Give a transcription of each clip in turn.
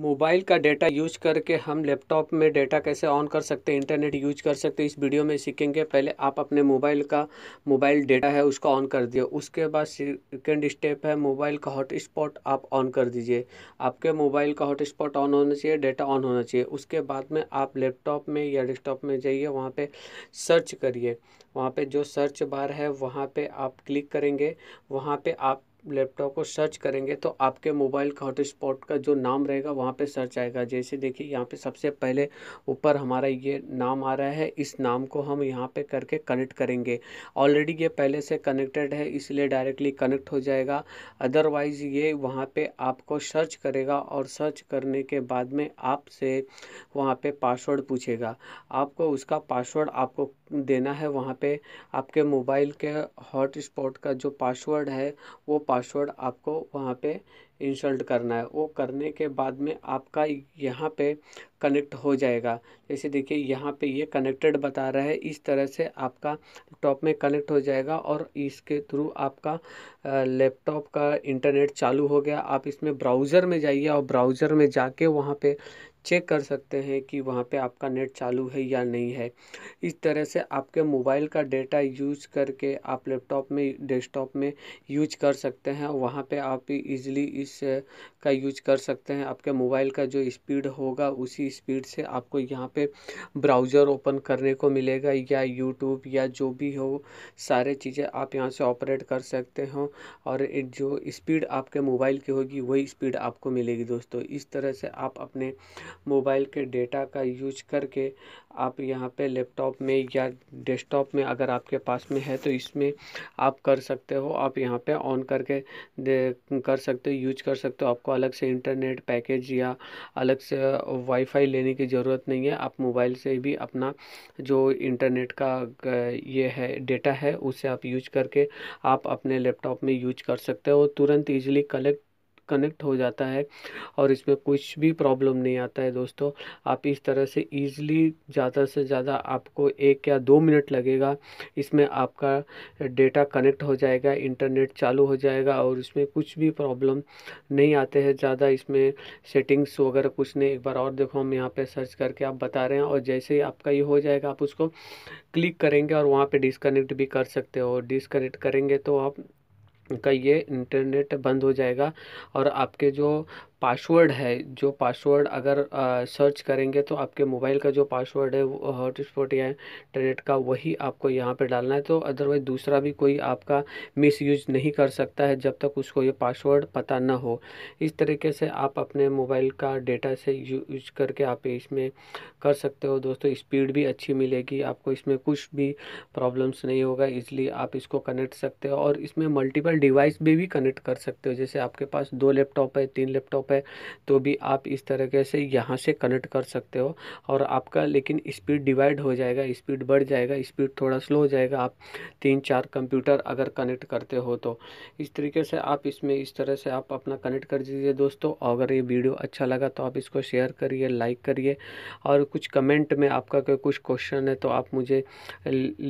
mobile का data use करके हम लैपटॉप में डेटा कैसे ऑन कर सकते हैं इंटरनेट यूज कर सकते हैं इस वीडियो में सीखेंगे पहले आप अपने मोबाइल का मोबाइल डेटा है उसको ऑन कर दिए उसके बाद सेकेंड स्टेप है मोबाइल का हॉटस्पॉट आप ऑन कर दीजिए आपके मोबाइल का हॉटस्पॉट ऑन होना चाहिए डेटा ऑन होना चाहिए उसके बाद में आप लैपटॉप में या डेस्कटॉप में जाइए वहाँ पर सर्च करिए वहाँ पर जो सर्च बार है वहाँ पर आप क्लिक करेंगे वहाँ पर आप लैपटॉप को सर्च करेंगे तो आपके मोबाइल का हॉटस्पॉट का जो नाम रहेगा वहाँ पे सर्च आएगा जैसे देखिए यहाँ पे सबसे पहले ऊपर हमारा ये नाम आ रहा है इस नाम को हम यहाँ पे करके कनेक्ट करेंगे ऑलरेडी ये पहले से कनेक्टेड है इसलिए डायरेक्टली कनेक्ट हो जाएगा अदरवाइज़ ये वहाँ पर आपको सर्च करेगा और सर्च करने के बाद में आपसे वहाँ पर पासवर्ड पूछेगा आपको उसका पासवर्ड आपको देना है वहाँ पर आपके मोबाइल के हॉटस्पॉट का जो पासवर्ड है वो पासवर्ड आपको वहाँ पे इंसल्ट करना है वो करने के बाद में आपका यहाँ पे कनेक्ट हो जाएगा जैसे देखिए यहाँ पे ये कनेक्टेड बता रहा है इस तरह से आपका टॉप में कनेक्ट हो जाएगा और इसके थ्रू आपका लैपटॉप का इंटरनेट चालू हो गया आप इसमें ब्राउज़र में जाइए और ब्राउज़र में जाके वहाँ पे चेक कर सकते हैं कि वहाँ पे आपका नेट चालू है या नहीं है इस तरह से आपके मोबाइल का डेटा यूज करके आप लैपटॉप में डेस्कटॉप में यूज कर सकते हैं वहाँ पे आप इजीली इस का यूज कर सकते हैं आपके मोबाइल का जो स्पीड होगा उसी स्पीड से आपको यहाँ पे ब्राउज़र ओपन करने को मिलेगा या यूट्यूब या जो भी हो सारे चीज़ें आप यहाँ से ऑपरेट कर सकते हो और जो स्पीड आपके मोबाइल की होगी वही स्पीड आपको मिलेगी दोस्तों इस तरह से आप अपने मोबाइल के डेटा का यूज करके आप यहाँ पे लैपटॉप में या डेस्कटॉप में अगर आपके पास में है तो इसमें आप कर सकते हो आप यहाँ पे ऑन करके कर सकते हो यूज कर सकते हो आपको अलग से इंटरनेट पैकेज या अलग से वाईफाई लेने की ज़रूरत नहीं है आप मोबाइल से भी अपना जो इंटरनेट का ये है डेटा है उसे आप यूज करके आप अपने लैपटॉप में यूज कर सकते हो तुरंत ईजिली कलेक्ट कनेक्ट हो जाता है और इसमें कुछ भी प्रॉब्लम नहीं आता है दोस्तों आप इस तरह से ईज़िली ज़्यादा से ज़्यादा आपको एक या दो मिनट लगेगा इसमें आपका डेटा कनेक्ट हो जाएगा इंटरनेट चालू हो जाएगा और इसमें कुछ भी प्रॉब्लम नहीं आते हैं ज़्यादा इसमें सेटिंग्स वगैरह कुछ नहीं एक बार और देखो हम यहाँ पर सर्च करके आप बता रहे हैं और जैसे ही आपका ये हो जाएगा आप उसको क्लिक करेंगे और वहाँ पर डिसकनेक्ट भी कर सकते हो डिसकनेक्ट करेंगे तो आप का ये इंटरनेट बंद हो जाएगा और आपके जो पासवर्ड है जो पासवर्ड अगर आ, सर्च करेंगे तो आपके मोबाइल का जो पासवर्ड है हॉटस्पॉट या इंटरनेट का वही आपको यहाँ पे डालना है तो अदरवाइज़ दूसरा भी कोई आपका मिस यूज नहीं कर सकता है जब तक उसको ये पासवर्ड पता ना हो इस तरीके से आप अपने मोबाइल का डेटा से यूज करके आप इसमें कर सकते हो दोस्तों स्पीड भी अच्छी मिलेगी आपको इसमें कुछ भी प्रॉब्लम्स नहीं होगा इसलिए आप इसको कनेक्ट सकते हो और इसमें मल्टीपल डिवाइस में भी कनेक्ट कर सकते हो जैसे आपके पास दो लैपटॉप है तीन लैपटॉप है तो भी आप इस तरीके से यहाँ से कनेक्ट कर सकते हो और आपका लेकिन स्पीड डिवाइड हो जाएगा स्पीड बढ़ जाएगा स्पीड थोड़ा स्लो हो जाएगा आप तीन चार कंप्यूटर अगर कनेक्ट करते हो तो इस तरीके से आप इसमें इस तरह से आप अपना कनेक्ट कर दीजिए दोस्तों अगर ये वीडियो अच्छा लगा तो आप इसको शेयर करिए लाइक करिए और कुछ कमेंट में आपका कोई कुछ क्वेश्चन है तो आप मुझे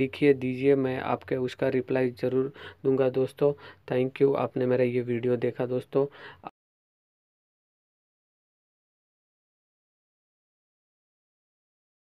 लिखिए दीजिए मैं आपके उसका रिप्लाई ज़रूर दूंगा दोस्तों थैंक यू आपने मेरा ये वीडियो देखा दोस्तों